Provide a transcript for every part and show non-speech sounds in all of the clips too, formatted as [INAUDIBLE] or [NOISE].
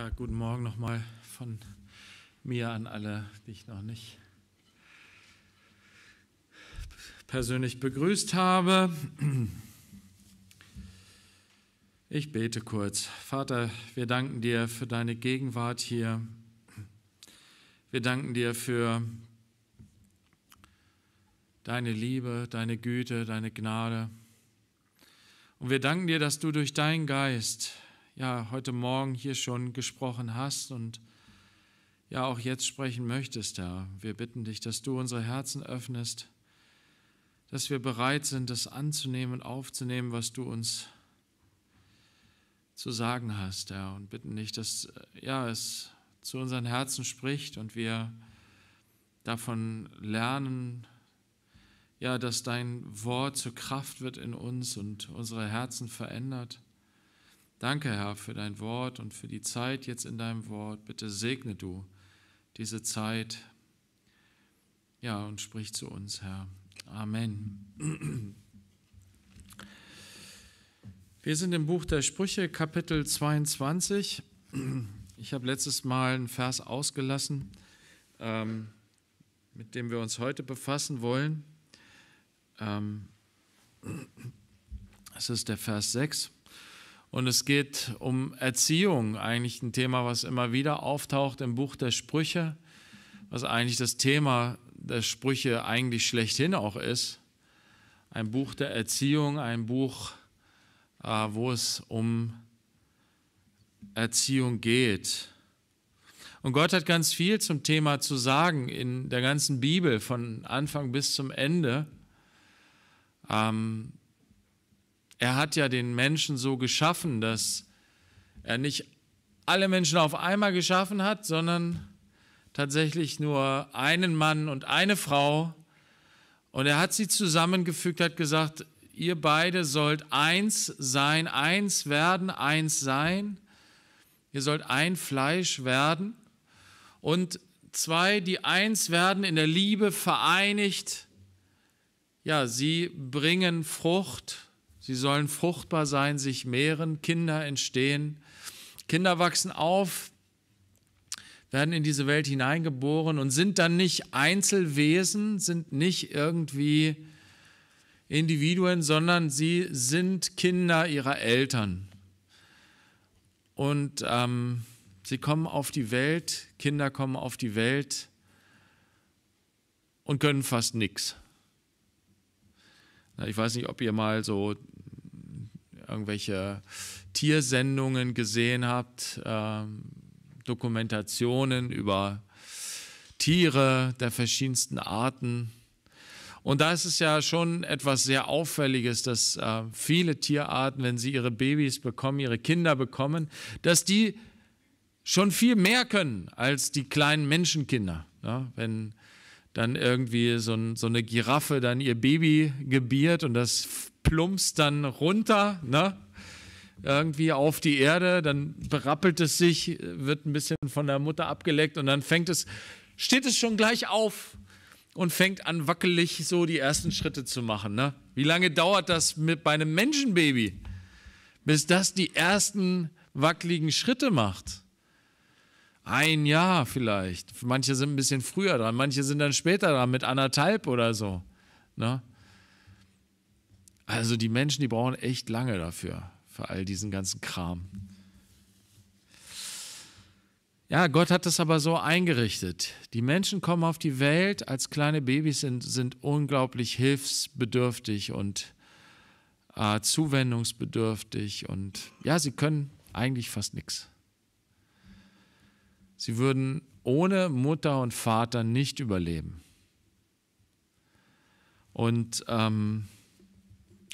Ja, guten Morgen nochmal von mir an alle, die ich noch nicht persönlich begrüßt habe. Ich bete kurz. Vater, wir danken dir für deine Gegenwart hier. Wir danken dir für deine Liebe, deine Güte, deine Gnade. Und wir danken dir, dass du durch deinen Geist ja heute Morgen hier schon gesprochen hast und ja auch jetzt sprechen möchtest, Herr. Wir bitten dich, dass du unsere Herzen öffnest, dass wir bereit sind, das anzunehmen und aufzunehmen, was du uns zu sagen hast, Herr. Und bitten dich, dass äh, ja, es zu unseren Herzen spricht und wir davon lernen, ja, dass dein Wort zur Kraft wird in uns und unsere Herzen verändert Danke, Herr, für dein Wort und für die Zeit jetzt in deinem Wort. Bitte segne du diese Zeit. Ja, und sprich zu uns, Herr. Amen. Wir sind im Buch der Sprüche, Kapitel 22. Ich habe letztes Mal einen Vers ausgelassen, ähm, mit dem wir uns heute befassen wollen. Ähm, es ist der Vers 6. Und es geht um Erziehung, eigentlich ein Thema, was immer wieder auftaucht im Buch der Sprüche, was eigentlich das Thema der Sprüche eigentlich schlechthin auch ist. Ein Buch der Erziehung, ein Buch, äh, wo es um Erziehung geht. Und Gott hat ganz viel zum Thema zu sagen in der ganzen Bibel, von Anfang bis zum Ende. Ähm, er hat ja den Menschen so geschaffen, dass er nicht alle Menschen auf einmal geschaffen hat, sondern tatsächlich nur einen Mann und eine Frau. Und er hat sie zusammengefügt, hat gesagt, ihr beide sollt eins sein, eins werden, eins sein. Ihr sollt ein Fleisch werden. Und zwei, die eins werden, in der Liebe vereinigt. Ja, sie bringen Frucht Sie sollen fruchtbar sein, sich mehren, Kinder entstehen. Kinder wachsen auf, werden in diese Welt hineingeboren und sind dann nicht Einzelwesen, sind nicht irgendwie Individuen, sondern sie sind Kinder ihrer Eltern. Und ähm, sie kommen auf die Welt, Kinder kommen auf die Welt und können fast nichts. Ich weiß nicht, ob ihr mal so irgendwelche Tiersendungen gesehen habt, ähm, Dokumentationen über Tiere der verschiedensten Arten. Und da ist es ja schon etwas sehr Auffälliges, dass äh, viele Tierarten, wenn sie ihre Babys bekommen, ihre Kinder bekommen, dass die schon viel mehr können als die kleinen Menschenkinder. Ja, ne? wenn dann irgendwie so, ein, so, eine Giraffe dann ihr Baby gebiert und das plumpst dann runter, ne? Irgendwie auf die Erde, dann berappelt es sich, wird ein bisschen von der Mutter abgeleckt und dann fängt es, steht es schon gleich auf und fängt an wackelig so die ersten Schritte zu machen. Ne? Wie lange dauert das mit, bei einem Menschenbaby, bis das die ersten wackeligen Schritte macht? Ein Jahr vielleicht. Manche sind ein bisschen früher dran, manche sind dann später dran mit anderthalb oder so. Ne? Also die Menschen, die brauchen echt lange dafür, für all diesen ganzen Kram. Ja, Gott hat das aber so eingerichtet. Die Menschen kommen auf die Welt als kleine Babys, sind, sind unglaublich hilfsbedürftig und äh, zuwendungsbedürftig und ja, sie können eigentlich fast nichts. Sie würden ohne Mutter und Vater nicht überleben. Und ähm,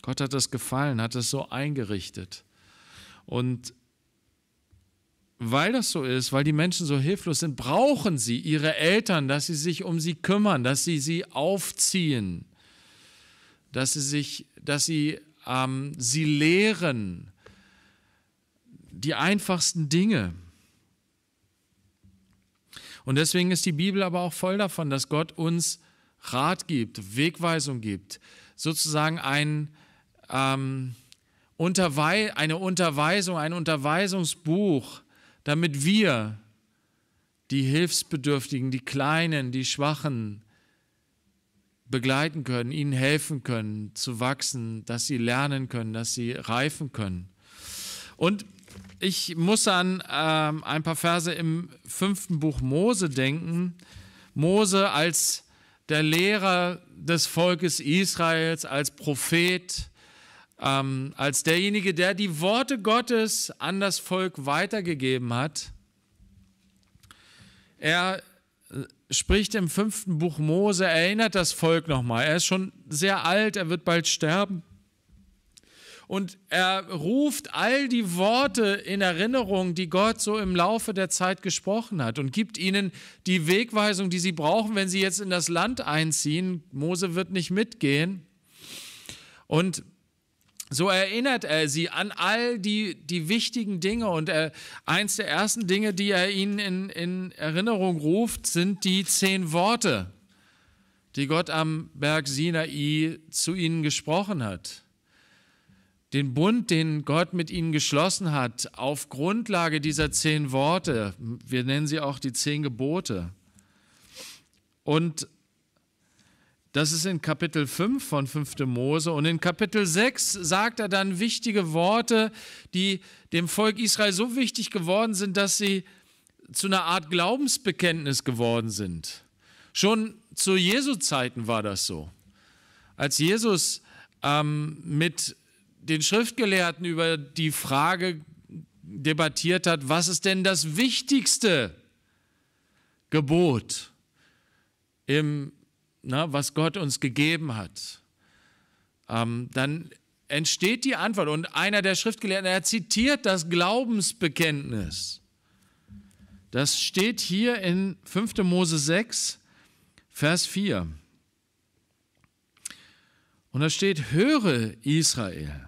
Gott hat das gefallen, hat es so eingerichtet. Und weil das so ist, weil die Menschen so hilflos sind, brauchen sie ihre Eltern, dass sie sich um sie kümmern, dass sie sie aufziehen, dass sie sich, dass sie ähm, sie lehren, die einfachsten Dinge. Und deswegen ist die Bibel aber auch voll davon, dass Gott uns Rat gibt, Wegweisung gibt, sozusagen einen ähm, Unterwei eine Unterweisung, ein Unterweisungsbuch, damit wir, die Hilfsbedürftigen, die Kleinen, die Schwachen, begleiten können, ihnen helfen können zu wachsen, dass sie lernen können, dass sie reifen können. Und ich muss an ähm, ein paar Verse im fünften Buch Mose denken. Mose als der Lehrer des Volkes Israels, als Prophet, ähm, als derjenige, der die Worte Gottes an das Volk weitergegeben hat. Er äh, spricht im fünften Buch Mose, erinnert das Volk nochmal. Er ist schon sehr alt, er wird bald sterben. Und er ruft all die Worte in Erinnerung, die Gott so im Laufe der Zeit gesprochen hat und gibt ihnen die Wegweisung, die sie brauchen, wenn sie jetzt in das Land einziehen. Mose wird nicht mitgehen. Und so erinnert er sie an all die, die wichtigen Dinge. Und er, äh, eins der ersten Dinge, die er ihnen in, in Erinnerung ruft, sind die zehn Worte, die Gott am Berg Sinai zu ihnen gesprochen hat. Den Bund, den Gott mit ihnen geschlossen hat, auf Grundlage dieser zehn Worte. Wir nennen sie auch die zehn Gebote. Und das ist in Kapitel 5 von 5. Mose. Und in Kapitel 6 sagt er dann wichtige Worte, die dem Volk Israel so wichtig geworden sind, dass sie zu einer Art Glaubensbekenntnis geworden sind. Schon zu Jesu Zeiten war das so. Als Jesus ähm, mit den Schriftgelehrten über die Frage debattiert hat, was ist denn das wichtigste Gebot im na, ne, was Gott uns gegeben hat, ähm, dann entsteht die Antwort. Und einer der Schriftgelehrten, er zitiert das Glaubensbekenntnis. Das steht hier in 5. Mose 6, Vers 4. Und da steht, höre Israel,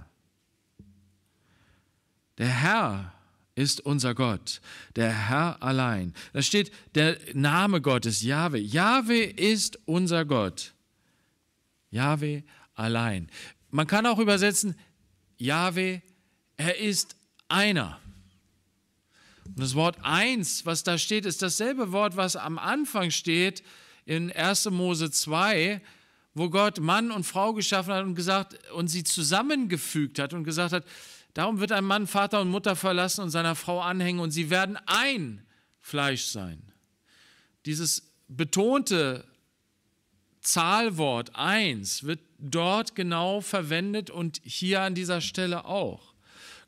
der Herr, ist unser Gott, der Herr allein. Da steht der Name Gottes, Jahwe. Jahwe ist unser Gott. Jahwe allein. Man kann auch übersetzen, Jahwe, er ist einer. Und das Wort eins, was da steht, ist dasselbe Wort, was am Anfang steht in 1. Mose 2, wo Gott Mann und Frau geschaffen hat und gesagt und sie zusammengefügt hat und gesagt hat, Darum wird ein Mann Vater und Mutter verlassen und seiner Frau anhängen und sie werden ein Fleisch sein. Dieses betonte Zahlwort eins wird dort genau verwendet und hier an dieser Stelle auch.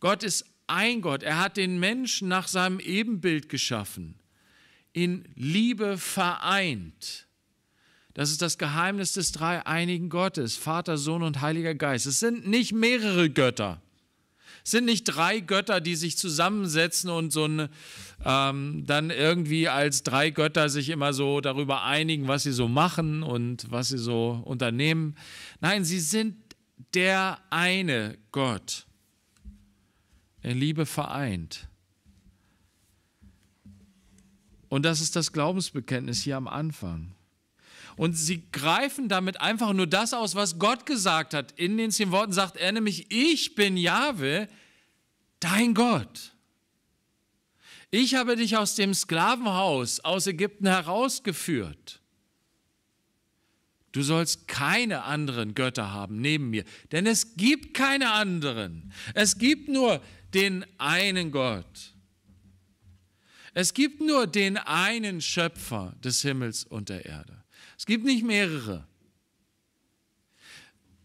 Gott ist ein Gott. Er hat den Menschen nach seinem Ebenbild geschaffen, in Liebe vereint. Das ist das Geheimnis des dreieinigen Gottes, Vater, Sohn und Heiliger Geist. Es sind nicht mehrere Götter sind nicht drei Götter, die sich zusammensetzen und so ein, ähm, dann irgendwie als drei Götter sich immer so darüber einigen, was sie so machen und was sie so unternehmen. Nein, sie sind der eine Gott, in Liebe vereint. Und das ist das Glaubensbekenntnis hier am Anfang. Und sie greifen damit einfach nur das aus, was Gott gesagt hat. In den zehn Worten sagt er nämlich, ich bin Jahwe, dein Gott. Ich habe dich aus dem Sklavenhaus aus Ägypten herausgeführt. Du sollst keine anderen Götter haben neben mir, denn es gibt keine anderen. Es gibt nur den einen Gott. Es gibt nur den einen Schöpfer des Himmels und der Erde. Es gibt nicht mehrere.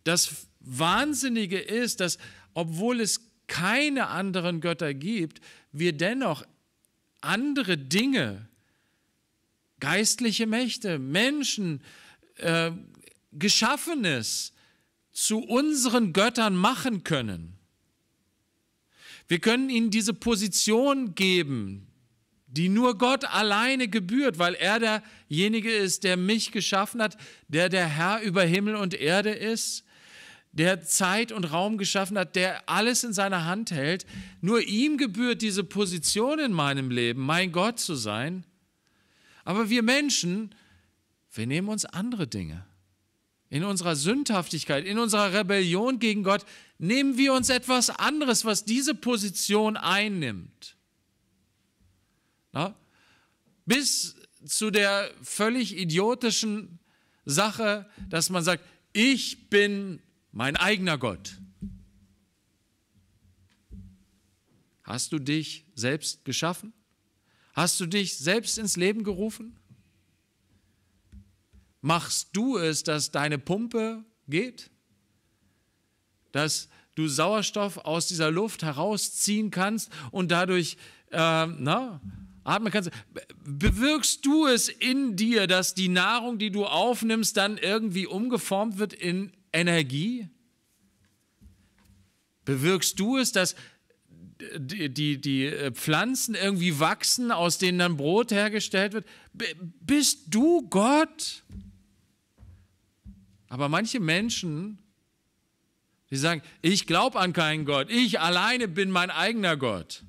Das Wahnsinnige ist, dass obwohl es keine anderen Götter gibt, wir dennoch andere Dinge, geistliche Mächte, Menschen, äh, Geschaffenes zu unseren Göttern machen können. Wir können ihnen diese Position geben, die nur Gott alleine gebührt, weil er derjenige ist, der mich geschaffen hat, der der Herr über Himmel und Erde ist, der Zeit und Raum geschaffen hat, der alles in seiner Hand hält. Nur ihm gebührt diese Position in meinem Leben, mein Gott zu sein. Aber wir Menschen, wir nehmen uns andere Dinge. In unserer Sündhaftigkeit, in unserer Rebellion gegen Gott nehmen wir uns etwas anderes, was diese Position einnimmt. Na? Bis zu der völlig idiotischen Sache, dass man sagt, ich bin mein eigener Gott. Hast du dich selbst geschaffen? Hast du dich selbst ins Leben gerufen? Machst du es, dass deine Pumpe geht? Dass du Sauerstoff aus dieser Luft herausziehen kannst und dadurch, äh, na, Atmen kannst. Bewirkst du es in dir, dass die Nahrung, die du aufnimmst, dann irgendwie umgeformt wird in Energie? Bewirkst du es, dass die, die, die äh, Pflanzen irgendwie wachsen, aus denen dann Brot hergestellt wird? B bist du Gott? Aber manche Menschen, die sagen, ich glaube an keinen Gott, ich alleine bin mein eigener Gott.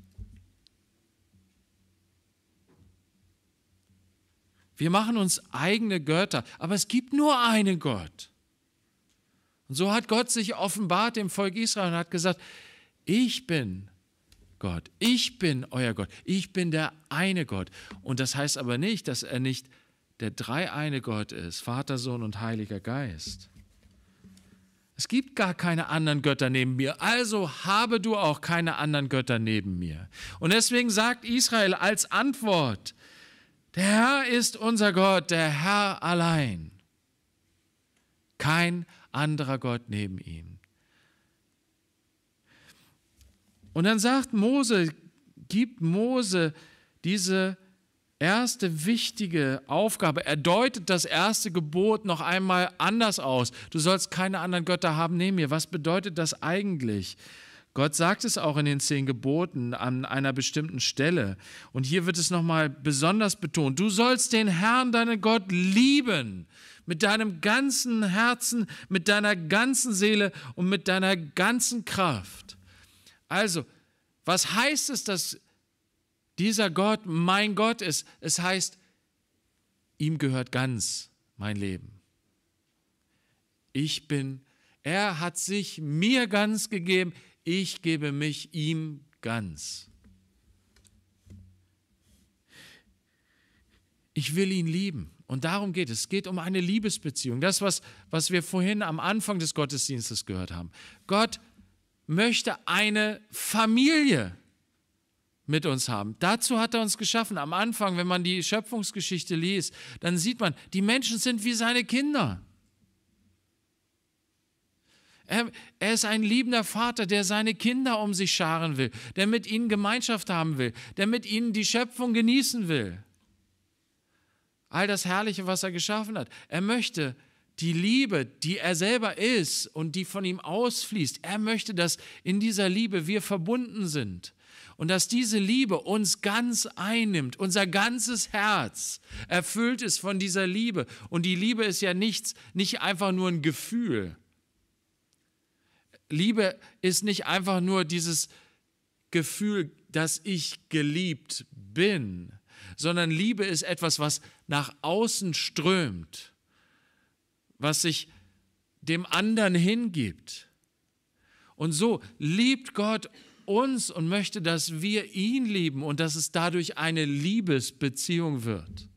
Wir machen uns eigene Götter, aber es gibt nur einen Gott. Und so hat Gott sich offenbart dem Volk Israel und hat gesagt, ich bin Gott, ich bin euer Gott, ich bin der eine Gott. Und das heißt aber nicht, dass er nicht der dreieine Gott ist, Vater, Sohn und Heiliger Geist. Es gibt gar keine anderen Götter neben mir, also habe du auch keine anderen Götter neben mir. Und deswegen sagt Israel als Antwort, der Herr ist unser Gott, der Herr allein. Kein anderer Gott neben ihm. Und dann sagt Mose, gibt Mose diese erste wichtige Aufgabe. Er deutet das erste Gebot noch einmal anders aus. Du sollst keine anderen Götter haben neben mir. Was bedeutet das eigentlich? Gott sagt es auch in den zehn Geboten an einer bestimmten Stelle. Und hier wird es nochmal besonders betont. Du sollst den Herrn, deinen Gott, lieben. Mit deinem ganzen Herzen, mit deiner ganzen Seele und mit deiner ganzen Kraft. Also, was heißt es, dass dieser Gott mein Gott ist? Es heißt, ihm gehört ganz mein Leben. Ich bin, er hat sich mir ganz gegeben ich gebe mich ihm ganz. Ich will ihn lieben. Und darum geht es. Es geht um eine Liebesbeziehung. Das, was, was wir vorhin am Anfang des Gottesdienstes gehört haben. Gott möchte eine Familie mit uns haben. Dazu hat er uns geschaffen. Am Anfang, wenn man die Schöpfungsgeschichte liest, dann sieht man, die Menschen sind wie seine Kinder. Er, er ist ein liebender Vater, der seine Kinder um sich scharen will, der mit ihnen Gemeinschaft haben will, der mit ihnen die Schöpfung genießen will. All das Herrliche, was er geschaffen hat. Er möchte die Liebe, die er selber ist und die von ihm ausfließt, er möchte, dass in dieser Liebe wir verbunden sind und dass diese Liebe uns ganz einnimmt, unser ganzes Herz erfüllt ist von dieser Liebe. Und die Liebe ist ja nichts, nicht einfach nur ein Gefühl, Liebe ist nicht einfach nur dieses Gefühl, dass ich geliebt bin, sondern Liebe ist etwas, was nach außen strömt, was sich dem anderen hingibt. Und so liebt Gott uns und möchte, dass wir ihn lieben und dass es dadurch eine Liebesbeziehung wird.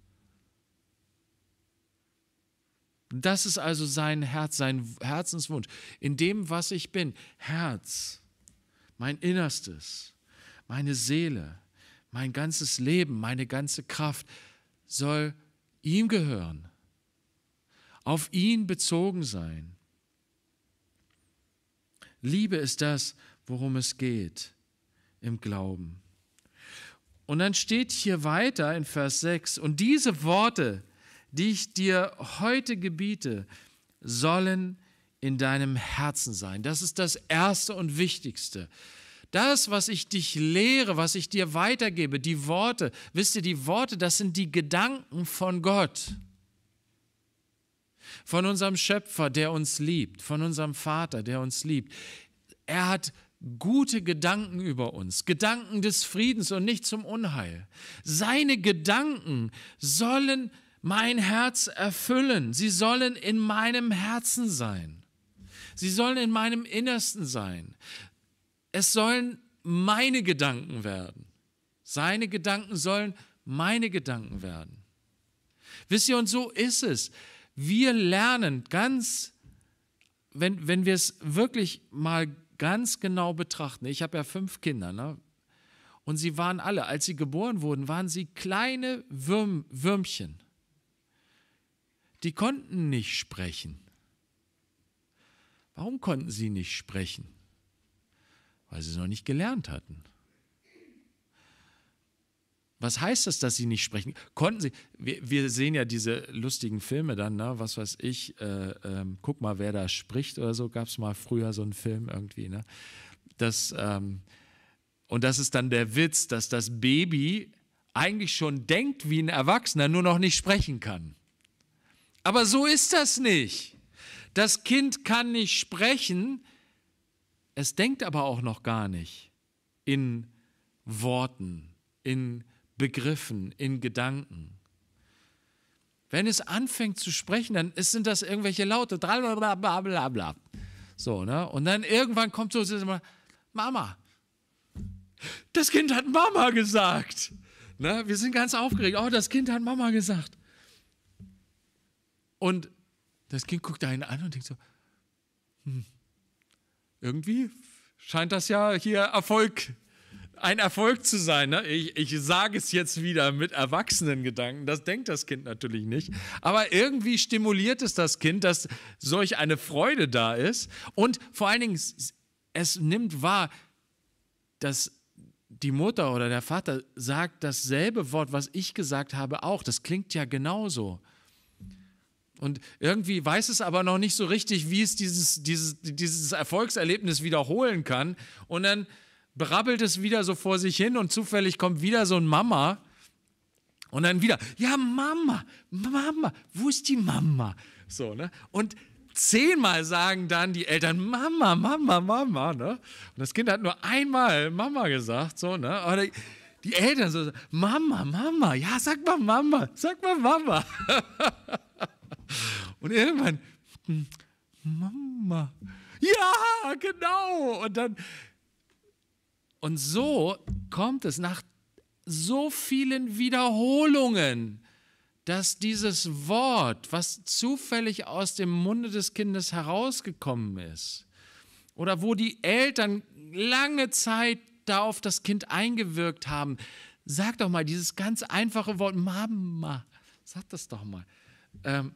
Das ist also sein Herz, sein Herzenswunsch. In dem, was ich bin, Herz, mein Innerstes, meine Seele, mein ganzes Leben, meine ganze Kraft soll ihm gehören, auf ihn bezogen sein. Liebe ist das, worum es geht im Glauben. Und dann steht hier weiter in Vers 6, und diese Worte, die ich dir heute gebiete, sollen in deinem Herzen sein. Das ist das Erste und Wichtigste. Das, was ich dich lehre, was ich dir weitergebe, die Worte, wisst ihr, die Worte, das sind die Gedanken von Gott, von unserem Schöpfer, der uns liebt, von unserem Vater, der uns liebt. Er hat gute Gedanken über uns, Gedanken des Friedens und nicht zum Unheil. Seine Gedanken sollen mein Herz erfüllen. Sie sollen in meinem Herzen sein. Sie sollen in meinem Innersten sein. Es sollen meine Gedanken werden. Seine Gedanken sollen meine Gedanken werden. Wisst ihr, und so ist es. Wir lernen ganz, wenn, wenn wir es wirklich mal ganz genau betrachten. Ich habe ja fünf Kinder, ne? Und sie waren alle, als sie geboren wurden, waren sie kleine Würm, Würmchen die konnten nicht sprechen. Warum konnten sie nicht sprechen? Weil sie es noch nicht gelernt hatten. Was heißt das, dass sie nicht sprechen? Konnten sie? Wir, wir sehen ja diese lustigen Filme dann, ne? was weiß ich, äh, äh, guck mal, wer da spricht oder so, gab es mal früher so einen Film irgendwie. Ne? Das, ähm, und das ist dann der Witz, dass das Baby eigentlich schon denkt wie ein Erwachsener, nur noch nicht sprechen kann. Aber so ist das nicht. Das Kind kann nicht sprechen, es denkt aber auch noch gar nicht in Worten, in Begriffen, in Gedanken. Wenn es anfängt zu sprechen, dann sind das irgendwelche Laute, So, ne? Und dann irgendwann kommt so, Mama, das Kind hat Mama gesagt. Ne? Wir sind ganz aufgeregt. Oh, das Kind hat Mama gesagt. Und das Kind guckt einen an und denkt so, hm, irgendwie scheint das ja hier Erfolg, ein Erfolg zu sein. Ne? Ich, ich sage es jetzt wieder mit erwachsenen Gedanken, das denkt das Kind natürlich nicht. Aber irgendwie stimuliert es das Kind, dass solch eine Freude da ist. Und vor allen Dingen, es, nimmt wahr, dass die Mutter oder der Vater sagt dasselbe Wort, was ich gesagt habe, auch. Das klingt ja genauso. Und irgendwie weiß es aber noch nicht so richtig, wie es dieses, dieses, dieses Erfolgserlebnis wiederholen kann. Und dann brabbelt es wieder so vor sich hin und zufällig kommt wieder so ein Mama. Und dann wieder, ja, Mama, Mama, wo ist die Mama? So, ne? Und zehnmal sagen dann die Eltern Mama, Mama, Mama, ne? Und das Kind hat nur einmal Mama gesagt, so, ne? Oder die Eltern so, Mama, Mama, ja, sag mal Mama, sag mal Mama. [LAUGHS] Und irgendwann, hm, Mama, ja, genau. Und dann, und so kommt es nach so vielen Wiederholungen, dass dieses Wort, was zufällig aus dem Munde des Kindes herausgekommen ist, oder wo die Eltern lange Zeit da auf das Kind eingewirkt haben, sag doch mal dieses ganz einfache Wort, Mama, sag das doch mal. Ähm,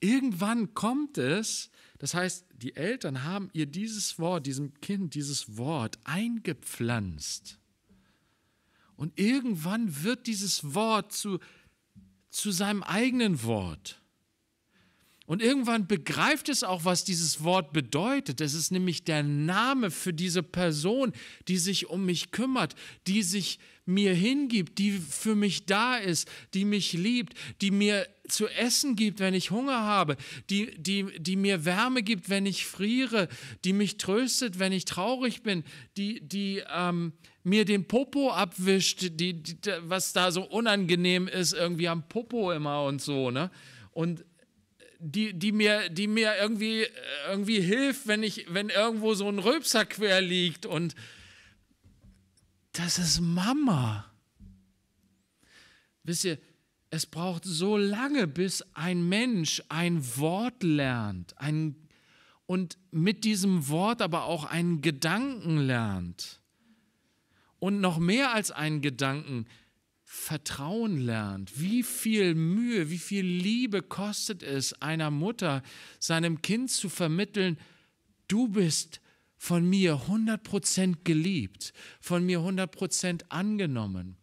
Irgendwann kommt es, das heißt, die Eltern haben ihr dieses Wort, diesem Kind dieses Wort eingepflanzt. Und irgendwann wird dieses Wort zu, zu seinem eigenen Wort. Und irgendwann begreift es auch, was dieses Wort bedeutet. Es ist nämlich der Name für diese Person, die sich um mich kümmert, die sich mir hingibt, die für mich da ist, die mich liebt, die mir zu essen gibt, wenn ich Hunger habe, die, die, die mir Wärme gibt, wenn ich friere, die mich tröstet, wenn ich traurig bin, die, die ähm, mir den Popo abwischt, die, die, was da so unangenehm ist, irgendwie am Popo immer und so. Ne? Und die, die, mir, die mir irgendwie, äh, irgendwie hilft, wenn, ich, wenn irgendwo so ein Röpser quer liegt. Und das ist Mama. Wisst ihr, es braucht so lange, bis ein Mensch ein Wort lernt ein, und mit diesem Wort aber auch einen Gedanken lernt. Und noch mehr als einen Gedanken, lernt. Vertrauen lernt. Wie viel Mühe, wie viel Liebe kostet es einer Mutter, seinem Kind zu vermitteln, du bist von mir 100% geliebt, von mir 100% angenommen.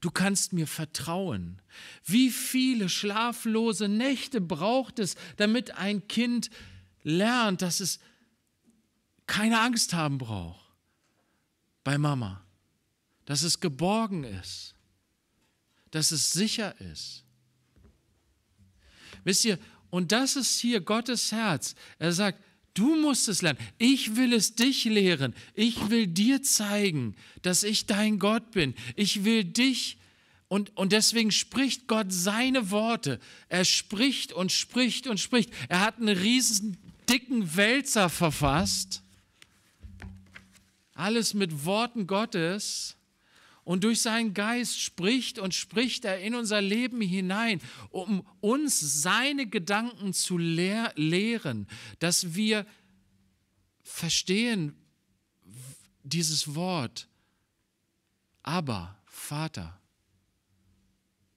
Du kannst mir vertrauen. Wie viele schlaflose Nächte braucht es, damit ein Kind lernt, dass es keine Angst haben braucht bei Mama, dass es geborgen ist, dass es sicher ist. Wisst ihr, und das ist hier Gottes Herz. Er sagt, du musst es lernen. Ich will es dich lehren. Ich will dir zeigen, dass ich dein Gott bin. Ich will dich und, und deswegen spricht Gott seine Worte. Er spricht und spricht und spricht. Er hat einen riesen dicken Wälzer verfasst. Alles mit Worten Gottes. Und durch seinen Geist spricht und spricht er in unser Leben hinein, um uns seine Gedanken zu lehr lehren, dass wir verstehen dieses Wort, aber Vater,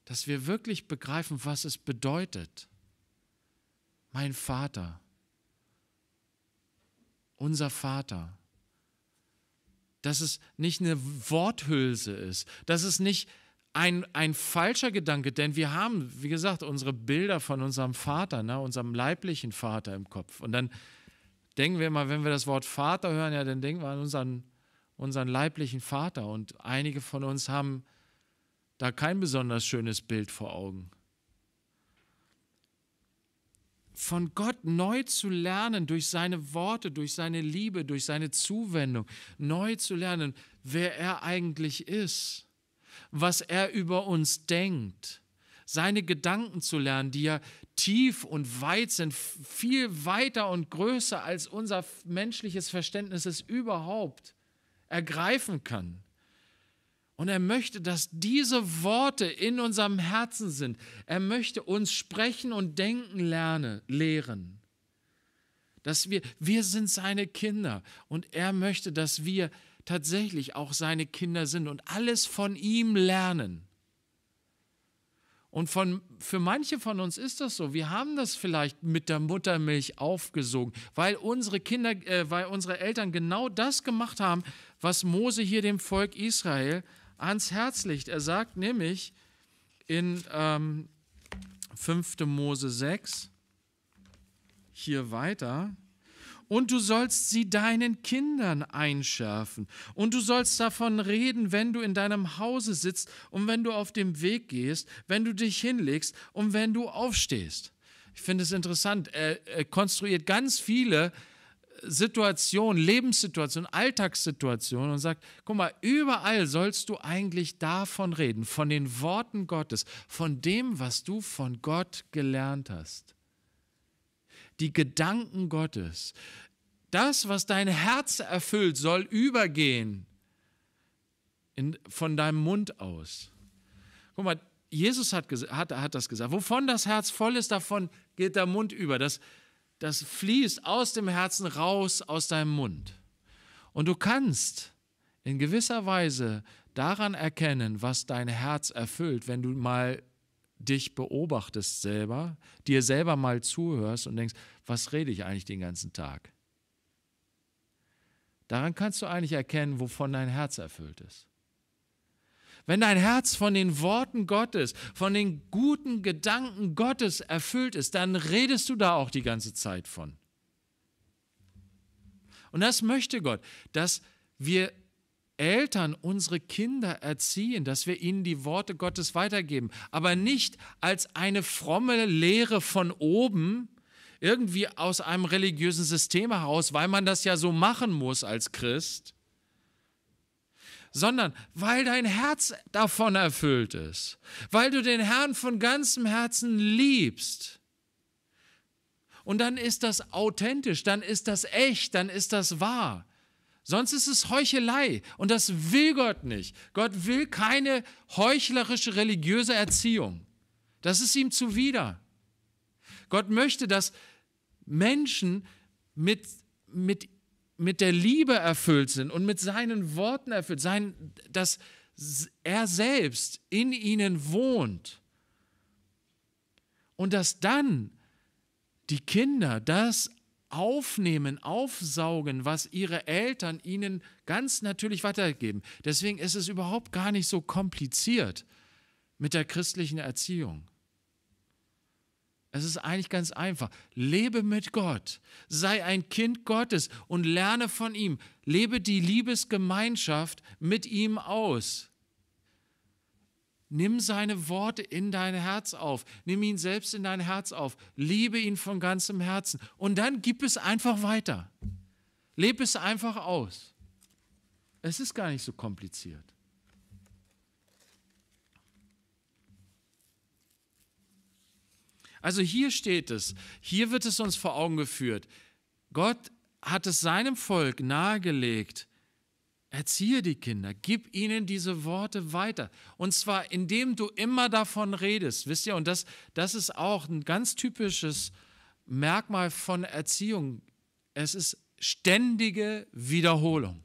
dass wir wirklich begreifen, was es bedeutet. Mein Vater, unser Vater dass es nicht eine Worthülse ist, dass es nicht ein, ein falscher Gedanke, denn wir haben, wie gesagt, unsere Bilder von unserem Vater, ne, unserem leiblichen Vater im Kopf. Und dann denken wir mal, wenn wir das Wort Vater hören, ja, dann denken wir an unseren, unseren leiblichen Vater. Und einige von uns haben da kein besonders schönes Bild vor Augen von Gott neu zu lernen, durch seine Worte, durch seine Liebe, durch seine Zuwendung, neu zu lernen, wer er eigentlich ist, was er über uns denkt, seine Gedanken zu lernen, die ja tief und weit sind, viel weiter und größer als unser menschliches Verständnis es überhaupt ergreifen kann. Und er möchte, dass diese Worte in unserem Herzen sind. Er möchte uns sprechen und denken lerne, lehren. Dass wir, wir sind seine Kinder und er möchte, dass wir tatsächlich auch seine Kinder sind und alles von ihm lernen. Und von, für manche von uns ist das so. Wir haben das vielleicht mit der Muttermilch aufgesogen, weil unsere Kinder, äh, weil unsere Eltern genau das gemacht haben, was Mose hier dem Volk Israel ans Herz legt. Er sagt nämlich in ähm, 5. Mose 6 hier weiter, und du sollst sie deinen Kindern einschärfen. Und du sollst davon reden, wenn du in deinem Hause sitzt und wenn du auf dem Weg gehst, wenn du dich hinlegst und wenn du aufstehst. Ich finde es interessant. Er, er konstruiert ganz viele Situation, Lebenssituation, Alltagssituation und sagt, guck mal, überall sollst du eigentlich davon reden, von den Worten Gottes, von dem, was du von Gott gelernt hast. Die Gedanken Gottes, das, was dein Herz erfüllt, soll übergehen in, von deinem Mund aus. Guck mal, Jesus hat, hat, hat das gesagt. Wovon das Herz voll ist, davon geht der Mund über. Das, das fließt aus dem Herzen raus, aus deinem Mund. Und du kannst in gewisser Weise daran erkennen, was dein Herz erfüllt, wenn du mal dich beobachtest selber, dir selber mal zuhörst und denkst, was rede ich eigentlich den ganzen Tag? Daran kannst du eigentlich erkennen, wovon dein Herz erfüllt ist. Wenn dein Herz von den Worten Gottes, von den guten Gedanken Gottes erfüllt ist, dann redest du da auch die ganze Zeit von. Und das möchte Gott, dass wir Eltern unsere Kinder erziehen, dass wir ihnen die Worte Gottes weitergeben, aber nicht als eine fromme Lehre von oben, irgendwie aus einem religiösen System heraus, weil man das ja so machen muss als Christ, sondern weil dein Herz davon erfüllt ist, weil du den Herrn von ganzem Herzen liebst. Und dann ist das authentisch, dann ist das echt, dann ist das wahr. Sonst ist es Heuchelei und das will Gott nicht. Gott will keine heuchlerische religiöse Erziehung. Das ist ihm zuwider. Gott möchte, dass Menschen mit, mit mit der Liebe erfüllt sind und mit seinen Worten erfüllt, sein, dass er selbst in ihnen wohnt. Und dass dann die Kinder das aufnehmen, aufsaugen, was ihre Eltern ihnen ganz natürlich weitergeben. Deswegen ist es überhaupt gar nicht so kompliziert mit der christlichen Erziehung. Es ist eigentlich ganz einfach. Lebe mit Gott. Sei ein Kind Gottes und lerne von ihm. Lebe die Liebesgemeinschaft mit ihm aus. Nimm seine Worte in dein Herz auf. Nimm ihn selbst in dein Herz auf. Liebe ihn von ganzem Herzen. Und dann gib es einfach weiter. Lebe es einfach aus. Es ist gar nicht so kompliziert. Also hier steht es, hier wird es uns vor Augen geführt. Gott hat es seinem Volk nahegelegt, Erziehe die Kinder, gib ihnen diese Worte weiter. Und zwar, indem du immer davon redest, wisst ihr, und das, das ist auch ein ganz typisches Merkmal von Erziehung. Es ist ständige Wiederholung.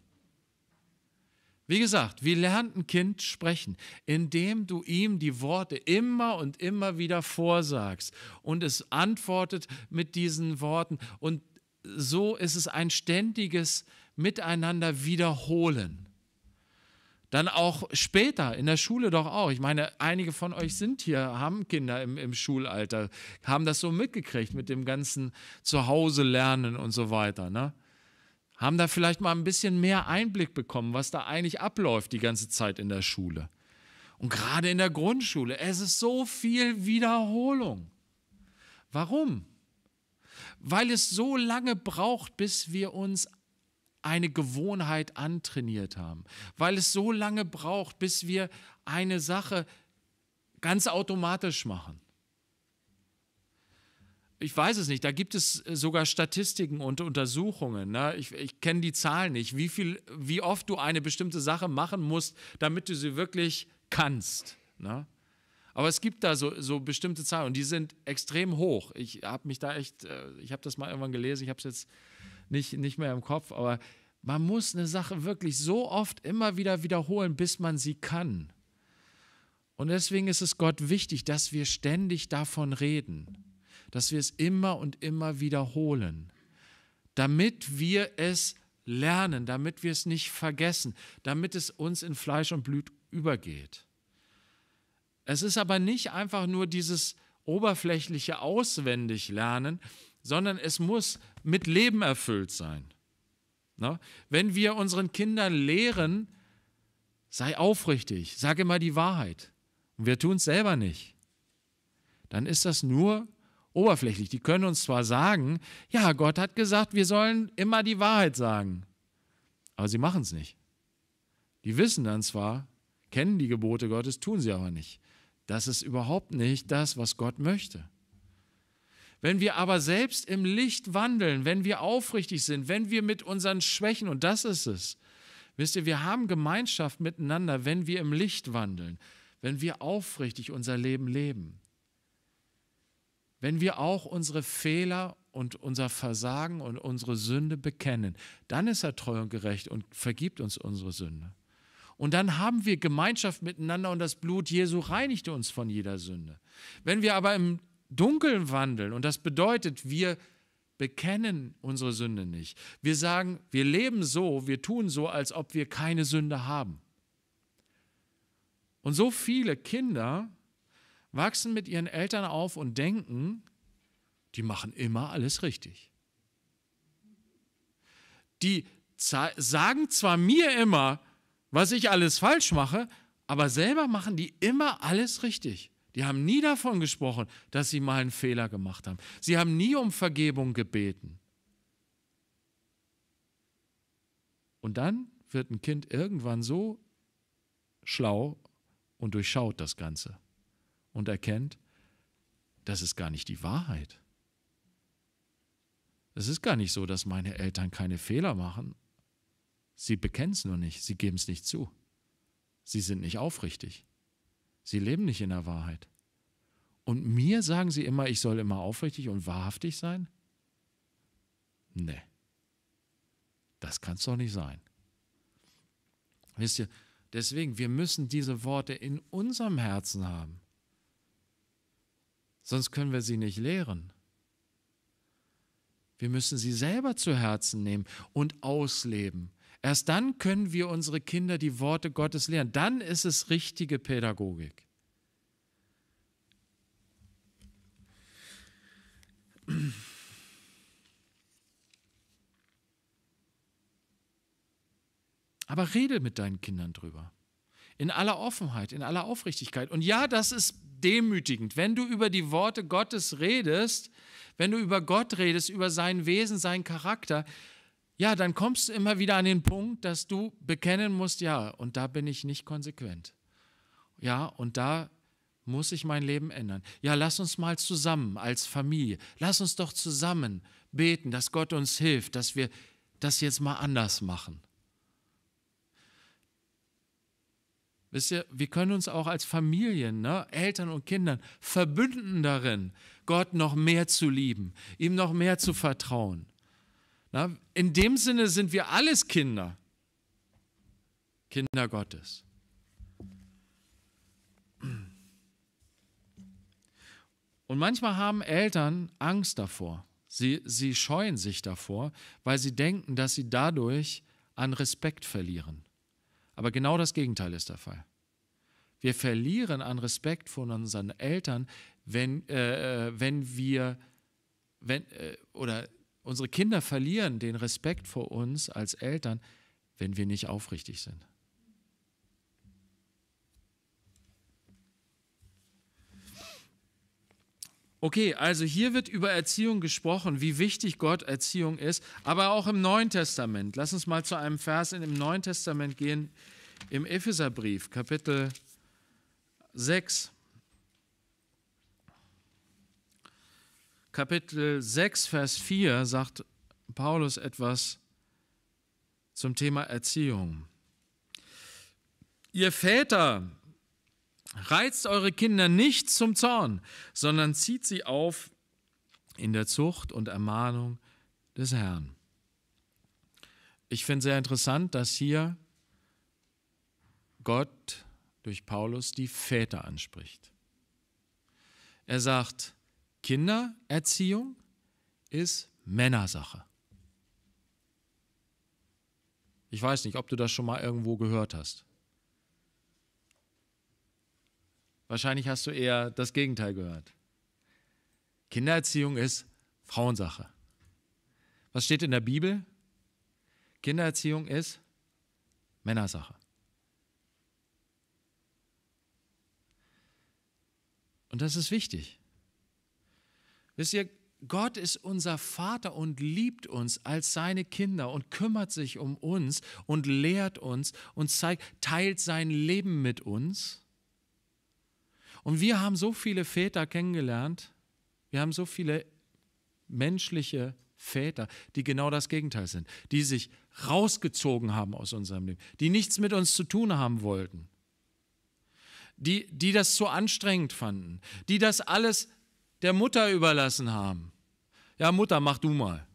Wie gesagt, wie lernt ein Kind sprechen? Indem du ihm die Worte immer und immer wieder vorsagst und es antwortet mit diesen Worten. Und so ist es ein ständiges Miteinander wiederholen. Dann auch später in der Schule doch auch. Ich meine, einige von euch sind hier, haben Kinder im, im Schulalter, haben das so mitgekriegt mit dem ganzen Zuhause lernen und so weiter. Ne? haben da vielleicht mal ein bisschen mehr Einblick bekommen, was da eigentlich abläuft die ganze Zeit in der Schule. Und gerade in der Grundschule, es ist so viel Wiederholung. Warum? Weil es so lange braucht, bis wir uns eine Gewohnheit antrainiert haben, weil es so lange braucht, bis wir eine Sache ganz automatisch machen ich weiß es nicht. Da gibt es äh, sogar Statistiken und Untersuchungen. Ne? Ich, ich kenne die Zahlen nicht, wie viel, wie oft du eine bestimmte Sache machen musst, damit du sie wirklich kannst. Ne? Aber es gibt da so, so bestimmte Zahlen und die sind extrem hoch. Ich habe mich da echt, äh, ich habe das mal irgendwann gelesen, ich habe es jetzt nicht, nicht mehr im Kopf, aber man muss eine Sache wirklich so oft immer wieder wiederholen, bis man sie kann. Und deswegen ist es Gott wichtig, dass wir ständig davon reden dass wir es immer und immer wiederholen, damit wir es lernen, damit wir es nicht vergessen, damit es uns in Fleisch und Blut übergeht. Es ist aber nicht einfach nur dieses oberflächliche auswendig lernen, sondern es muss mit Leben erfüllt sein. Wenn wir unseren Kindern lehren, sei aufrichtig, sage immer die Wahrheit, und wir tun es selber nicht, dann ist das nur oberflächlich. Die können uns zwar sagen, ja, Gott hat gesagt, wir sollen immer die Wahrheit sagen, aber sie machen es nicht. Die wissen dann zwar, kennen die Gebote Gottes, tun sie aber nicht. Das ist überhaupt nicht das, was Gott möchte. Wenn wir aber selbst im Licht wandeln, wenn wir aufrichtig sind, wenn wir mit unseren Schwächen, und das ist es, wisst ihr, wir haben Gemeinschaft miteinander, wenn wir im Licht wandeln, wenn wir aufrichtig unser Leben leben wenn wir auch unsere Fehler und unser Versagen und unsere Sünde bekennen, dann ist er treu und gerecht und vergibt uns unsere Sünde. Und dann haben wir Gemeinschaft miteinander und das Blut Jesu reinigt uns von jeder Sünde. Wenn wir aber im Dunkeln wandeln, und das bedeutet, wir bekennen unsere Sünde nicht. Wir sagen, wir leben so, wir tun so, als ob wir keine Sünde haben. Und so viele Kinder wachsen mit ihren Eltern auf und denken, die machen immer alles richtig. Die sagen zwar mir immer, was ich alles falsch mache, aber selber machen die immer alles richtig. Die haben nie davon gesprochen, dass sie mal einen Fehler gemacht haben. Sie haben nie um Vergebung gebeten. Und dann wird ein Kind irgendwann so schlau und durchschaut das Ganze und erkennt, das ist gar nicht die Wahrheit. Es ist gar nicht so, dass meine Eltern keine Fehler machen. Sie bekennen es nur nicht, sie geben es nicht zu. Sie sind nicht aufrichtig. Sie leben nicht in der Wahrheit. Und mir sagen sie immer, ich soll immer aufrichtig und wahrhaftig sein? Nee. Das kann es doch nicht sein. Wisst ihr, deswegen, wir müssen diese Worte in unserem Herzen haben. Sonst können wir sie nicht lehren. Wir müssen sie selber zu Herzen nehmen und ausleben. Erst dann können wir unsere Kinder die Worte Gottes lehren. Dann ist es richtige Pädagogik. Aber rede mit deinen Kindern drüber in aller Offenheit, in aller Aufrichtigkeit. Und ja, das ist demütigend. Wenn du über die Worte Gottes redest, wenn du über Gott redest, über sein Wesen, seinen Charakter, ja, dann kommst du immer wieder an den Punkt, dass du bekennen musst, ja, und da bin ich nicht konsequent. Ja, und da muss ich mein Leben ändern. Ja, lass uns mal zusammen als Familie, lass uns doch zusammen beten, dass Gott uns hilft, dass wir das jetzt mal anders machen. Wisst ihr, wir können uns auch als Familien, ne, Eltern und Kindern verbünden darin, Gott noch mehr zu lieben, ihm noch mehr zu vertrauen. Na, in dem Sinne sind wir alles Kinder, Kinder Gottes. Und manchmal haben Eltern Angst davor. Sie, sie scheuen sich davor, weil sie denken, dass sie dadurch an Respekt verlieren. Aber genau das Gegenteil ist der Fall. Wir verlieren an Respekt vor unseren Eltern, wenn, äh, äh, wenn wir, wenn, äh, oder unsere Kinder verlieren den Respekt vor uns als Eltern, wenn wir nicht aufrichtig sind. Okay, also hier wird über Erziehung gesprochen, wie wichtig Gott Erziehung ist, aber auch im Neuen Testament. Lass uns mal zu einem Vers in dem Neuen Testament gehen, im Epheserbrief, Kapitel 6. Kapitel 6, Vers 4 sagt Paulus etwas zum Thema Erziehung. Ihr Väter, Reizt eure Kinder nicht zum Zorn, sondern zieht sie auf in der Zucht und Ermahnung des Herrn. Ich finde sehr interessant, dass hier Gott durch Paulus die Väter anspricht. Er sagt, Kindererziehung ist Männersache. Ich weiß nicht, ob du das schon mal irgendwo gehört hast. Wahrscheinlich hast du eher das Gegenteil gehört. Kindererziehung ist Frauensache. Was steht in der Bibel? Kindererziehung ist Männersache. Und das ist wichtig. Wisst ihr, Gott ist unser Vater und liebt uns als seine Kinder und kümmert sich um uns und lehrt uns und zeigt, teilt sein Leben mit uns. Und wir haben so viele Väter kennengelernt, wir haben so viele menschliche Väter, die genau das Gegenteil sind, die sich rausgezogen haben aus unserem Leben, die nichts mit uns zu tun haben wollten, die, die das zu anstrengend fanden, die das alles der Mutter überlassen haben. Ja, Mutter, mach du mal.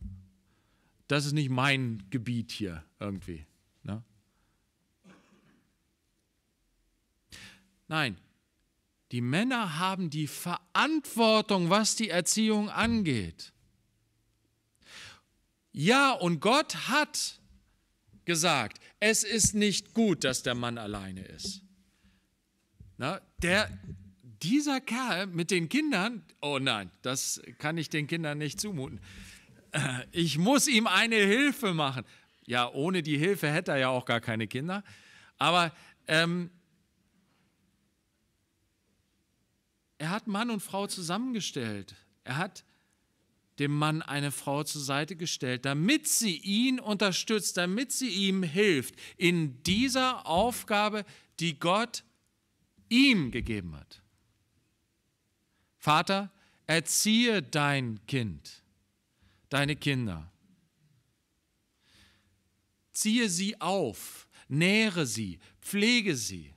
Das ist nicht mein Gebiet hier irgendwie. Ne? Nein, die Männer haben die Verantwortung, was die Erziehung angeht. Ja, und Gott hat gesagt, es ist nicht gut, dass der Mann alleine ist. Na, der, dieser Kerl mit den Kindern, oh nein, das kann ich den Kindern nicht zumuten. Äh, ich muss ihm eine Hilfe machen. Ja, ohne die Hilfe hätte er ja auch gar keine Kinder. Aber ähm, Er hat Mann und Frau zusammengestellt. Er hat dem Mann eine Frau zur Seite gestellt, damit sie ihn unterstützt, damit sie ihm hilft in dieser Aufgabe, die Gott ihm gegeben hat. Vater, erziehe dein Kind, deine Kinder. Ziehe sie auf, nähre sie, pflege sie.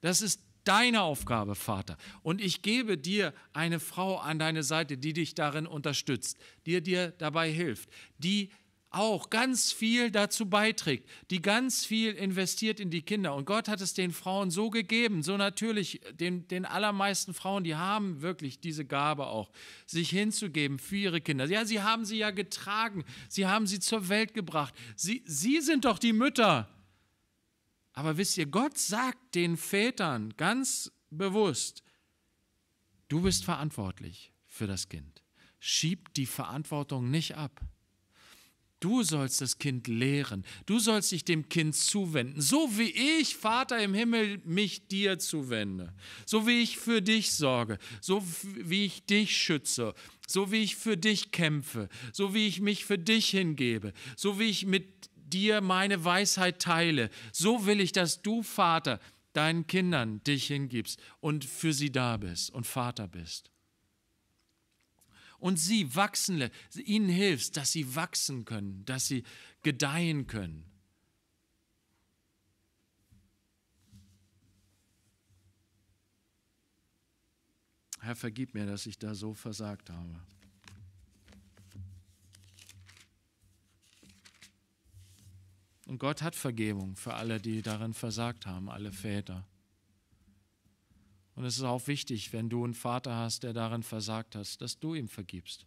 Das ist deine Aufgabe, Vater. Und ich gebe dir eine Frau an deine Seite, die dich darin unterstützt, die dir dabei hilft, die auch ganz viel dazu beiträgt, die ganz viel investiert in die Kinder. Und Gott hat es den Frauen so gegeben, so natürlich, den, den allermeisten Frauen, die haben wirklich diese Gabe auch, sich hinzugeben für ihre Kinder. Ja, sie haben sie ja getragen, sie haben sie zur Welt gebracht. Sie, sie sind doch die Mütter aber wisst ihr, Gott sagt den Vätern ganz bewusst, du bist verantwortlich für das Kind. Schieb die Verantwortung nicht ab. Du sollst das Kind lehren. Du sollst dich dem Kind zuwenden. So wie ich, Vater im Himmel, mich dir zuwende. So wie ich für dich sorge. So wie ich dich schütze. So wie ich für dich kämpfe. So wie ich mich für dich hingebe. So wie ich mit dir meine Weisheit teile. So will ich, dass du, Vater, deinen Kindern dich hingibst und für sie da bist und Vater bist. Und sie wachsen, ihnen hilfst, dass sie wachsen können, dass sie gedeihen können. Herr, vergib mir, dass ich da so versagt habe. Und Gott hat Vergebung für alle, die darin versagt haben, alle Väter. Und es ist auch wichtig, wenn du einen Vater hast, der darin versagt hast, dass du ihm vergibst.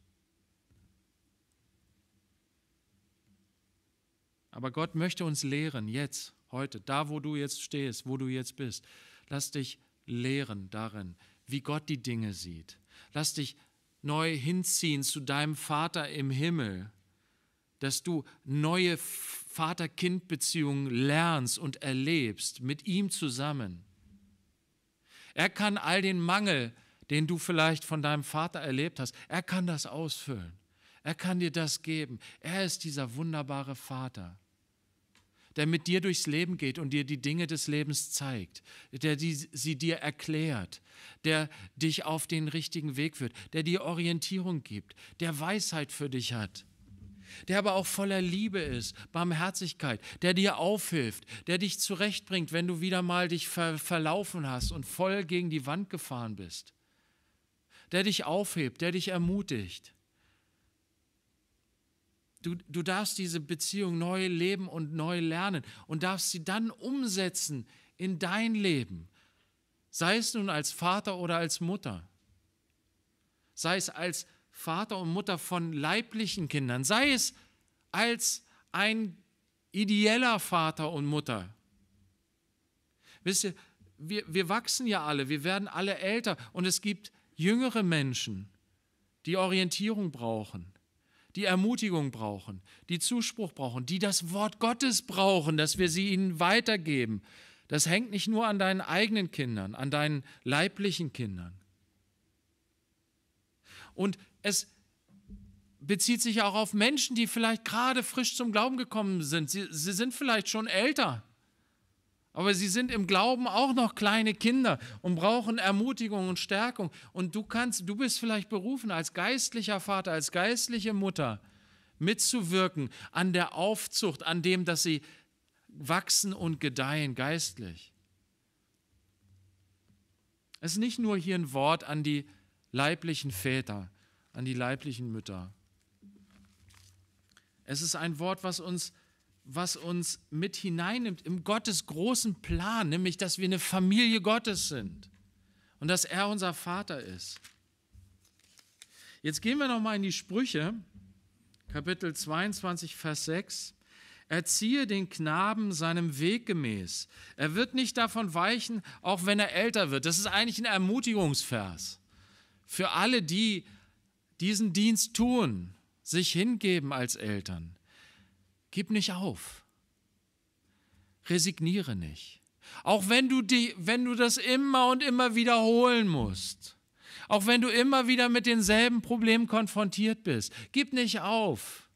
Aber Gott möchte uns lehren, jetzt, heute, da wo du jetzt stehst, wo du jetzt bist. Lass dich lehren darin, wie Gott die Dinge sieht. Lass dich neu hinziehen zu deinem Vater im Himmel, dass du neue Vater-Kind-Beziehungen lernst und erlebst mit ihm zusammen. Er kann all den Mangel, den du vielleicht von deinem Vater erlebt hast, er kann das ausfüllen. Er kann dir das geben. Er ist dieser wunderbare Vater, der mit dir durchs Leben geht und dir die Dinge des Lebens zeigt, der die, sie dir erklärt, der dich auf den richtigen Weg führt, der dir Orientierung gibt, der Weisheit für dich hat der aber auch voller Liebe ist, Barmherzigkeit, der dir aufhilft, der dich zurechtbringt, wenn du wieder mal dich ver verlaufen hast und voll gegen die Wand gefahren bist, der dich aufhebt, der dich ermutigt. Du, du darfst diese Beziehung neu leben und neu lernen und darfst sie dann umsetzen in dein Leben, sei es nun als Vater oder als Mutter, sei es als Vater und Mutter von leiblichen Kindern, sei es als ein ideeller Vater und Mutter. Wisst ihr, wir, wir wachsen ja alle, wir werden alle älter und es gibt jüngere Menschen, die Orientierung brauchen, die Ermutigung brauchen, die Zuspruch brauchen, die das Wort Gottes brauchen, dass wir sie ihnen weitergeben. Das hängt nicht nur an deinen eigenen Kindern, an deinen leiblichen Kindern. Und es bezieht sich auch auf Menschen, die vielleicht gerade frisch zum Glauben gekommen sind. Sie, sie sind vielleicht schon älter, aber sie sind im Glauben auch noch kleine Kinder und brauchen Ermutigung und Stärkung. Und du kannst, du bist vielleicht berufen, als geistlicher Vater, als geistliche Mutter mitzuwirken an der Aufzucht, an dem, dass sie wachsen und gedeihen geistlich. Es ist nicht nur hier ein Wort an die leiblichen Väter, an die leiblichen Mütter. Es ist ein Wort, was uns, was uns mit hineinnimmt im Gottes großen Plan, nämlich dass wir eine Familie Gottes sind und dass er unser Vater ist. Jetzt gehen wir nochmal in die Sprüche, Kapitel 22, Vers 6. Erziehe den Knaben seinem Weg gemäß. Er wird nicht davon weichen, auch wenn er älter wird. Das ist eigentlich ein Ermutigungsvers für alle, die diesen Dienst tun, sich hingeben als Eltern. Gib nicht auf. Resigniere nicht. Auch wenn du, die, wenn du das immer und immer wiederholen musst. Auch wenn du immer wieder mit denselben Problemen konfrontiert bist. Gib nicht auf.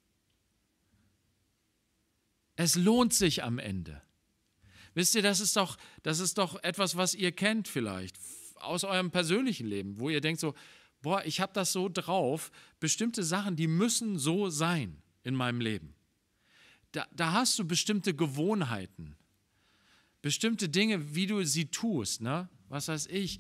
Es lohnt sich am Ende. Wisst ihr, das ist doch, das ist doch etwas, was ihr kennt vielleicht aus eurem persönlichen Leben, wo ihr denkt so, boah, ich habe das so drauf, bestimmte Sachen, die müssen so sein in meinem Leben. Da, da hast du bestimmte Gewohnheiten, bestimmte Dinge, wie du sie tust. Ne? Was weiß ich,